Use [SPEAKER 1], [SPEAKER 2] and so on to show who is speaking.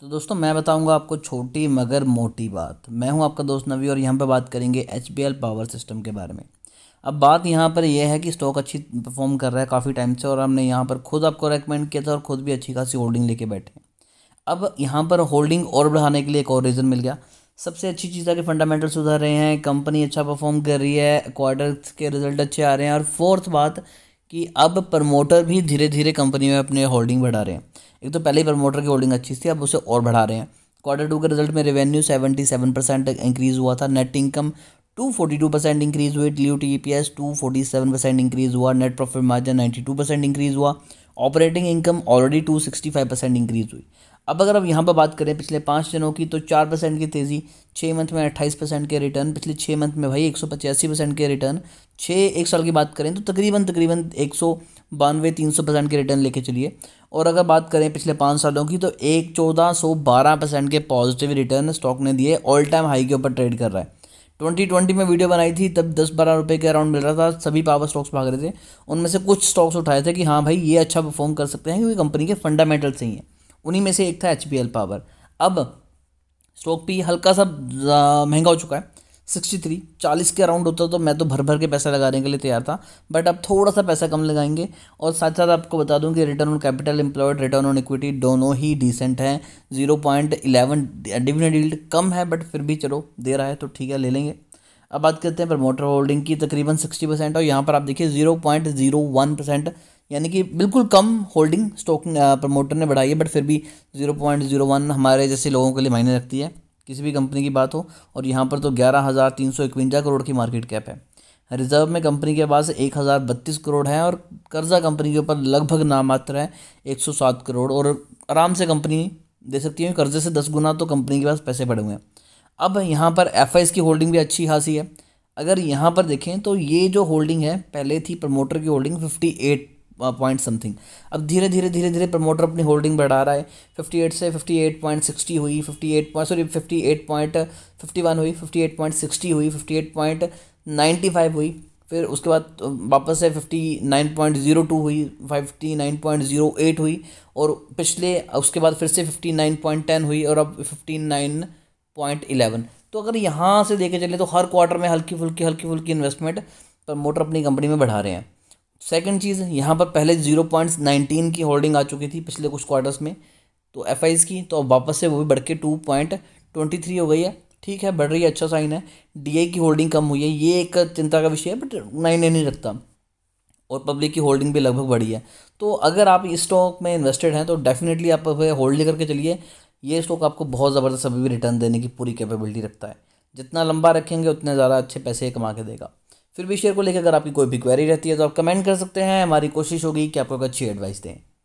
[SPEAKER 1] तो दोस्तों मैं बताऊंगा आपको छोटी मगर मोटी बात मैं हूं आपका दोस्त नवी और यहाँ पर बात करेंगे एच पावर सिस्टम के बारे में अब बात यहाँ पर यह है कि स्टॉक अच्छी परफॉर्म कर रहा है काफ़ी टाइम से और हमने यहाँ पर खुद आपको रेकमेंड किया था और खुद भी अच्छी खासी होल्डिंग लेके बैठे हैं अब यहाँ पर होल्डिंग और बढ़ाने के लिए एक और रीज़न मिल गया सबसे अच्छी चीज़ है कि फंडामेंटल सुधर रहे हैं कंपनी अच्छा परफॉर्म कर रही है क्वार्टर के रिजल्ट अच्छे आ रहे हैं और फोर्थ बात कि अब प्रमोटर भी धीरे धीरे कंपनी में अपने होल्डिंग बढ़ा रहे हैं एक तो पहले ही प्रमोटर की होल्डिंग अच्छी थी अब उसे और बढ़ा रहे हैं क्वार्टर टू के रिजल्ट में revenue seventy seven percent increase हुआ था net income two forty two percent increase हुई D U T E P S two forty seven percent increase हुआ net profit margin ninety two percent increase हुआ operating income already two sixty five percent increase हुई अब अगर आप यहाँ पर बात करें पिछले पाँच दिनों की तो चार परसेंट की तेज़ी छः मंथ में अट्ठाईस परसेंट के रिटर्न पिछले छः मंथ में भाई एक सौ पचासी परसेंट के रिटर्न छः एक साल की बात करें तो तकरीबन तकरीबन एक सौ बानवे तीन सौ परसेंट के रिटर्न लेके चलिए और अगर बात करें पिछले पाँच सालों की तो एक चौदह सौ बारह परसेंट के पॉजिटिव रिटर्न स्टॉक ने दिए ऑल टाइम हाई के ऊपर ट्रेड कर रहा है 2020 में वीडियो बनाई थी तब दस बारह रुपये के अराउंड मिल रहा था सभी पावर स्टॉक्स भाग रहे थे उनमें से कुछ स्टॉक्स उठाए थे कि हाँ भाई ये अच्छा परफॉर्म कर सकते हैं क्योंकि कंपनी के फंडामेंटल सही हैं उन्हीं में से एक था एच पावर अब स्टॉक पी हल्का सा महंगा हो चुका है सिक्सटी थ्री चालीस के अराउंड होता तो मैं तो भर भर के पैसा लगाने के लिए तैयार था बट आप थोड़ा सा पैसा कम लगाएंगे और साथ साथ आपको बता दूं कि return on capital employed return on equity दोनों ही डिसेंट हैं zero point eleven dividend yield कम है बट फिर भी चलो दे रहा है तो ठीक है ले लेंगे अब बात करते हैं प्रमोटर होल्डिंग की तकरीबन सिक्सटी परसेंट और यहाँ पर आप देखिए zero point zero one percent यानी कि बिल्कुल कम होल्डिंग स्टॉक प्रमोटर ने बढ़ाई है बट फिर भी जीरो पॉइंट जीरो वन हमारे जैसे लोगों के लिए मायने रखती है किसी भी कंपनी की बात हो और यहाँ पर तो ग्यारह हज़ार तीन सौ इकवंजा करोड़ की मार्केट कैप है रिजर्व में कंपनी के पास एक हज़ार बत्तीस करोड़ है और कर्जा कंपनी के ऊपर लगभग नामात्र है एक सौ सात करोड़ और आराम से कंपनी दे सकती है कर्जे से दस गुना तो कंपनी के पास पैसे पड़े हुए हैं अब यहाँ पर एफ की होल्डिंग भी अच्छी खासी है अगर यहाँ पर देखें तो ये जो होल्डिंग है पहले थी प्रमोटर की holding fifty eight point uh, something अब धीरे धीरे धीरे धीरे प्रमोटर अपनी होल्डिंग बढ़ा रहा है फिफ्टी एट से फिफ्टी एट पॉइंट सिक्सटी हुई fifty eight point sorry fifty eight point fifty one हुई फिफ्टी एट पॉइंट सिक्सटी हुई fifty eight point ninety five हुई फिर उसके बाद uh, वापस से fifty nine point zero two हुई fifty nine point zero eight हुई और पिछले उसके बाद फिर से फिफ्टी नाइन पॉइंट टेन हुई और अब फिफ्टी नाइन पॉइंट इलेवन तो अगर यहाँ से देखे चले तो हर क्वार्टर में हल्की फुल्की हल्की फुल्की इन्वेस्टमेंट प्रमोटर अपनी कंपनी में बढ़ा रहे हैं सेकंड चीज़ यहाँ पर पहले जीरो पॉइंट नाइनटीन की होल्डिंग आ चुकी थी पिछले कुछ क्वार्टर्स में तो एफ की तो अब वापस से वो भी बढ़ के टू पॉइंट ट्वेंटी थ्री हो गई है ठीक है बढ़ रही है अच्छा साइन है डी की होल्डिंग कम हुई है ये एक चिंता का विषय है बट नहीं नहीं रखता और पब्लिक की होल्डिंग भी लगभग बढ़ी है तो अगर आप इस स्टॉक में इन्वेस्टेड हैं तो डेफिनेटली आप होल्ड करके चलिए ये स्टॉक आपको बहुत ज़बरदस्त अभी भी रिटर्न देने की पूरी कैपेबिलिटी रखता है जितना लंबा रखेंगे उतने ज़्यादा अच्छे पैसे कमा के देगा फिर भी शेयर को लेकर अगर आपकी कोई भी क्वेरी रहती है तो आप कमेंट कर सकते हैं हमारी कोशिश होगी कि आपको अच्छी एडवाइस दें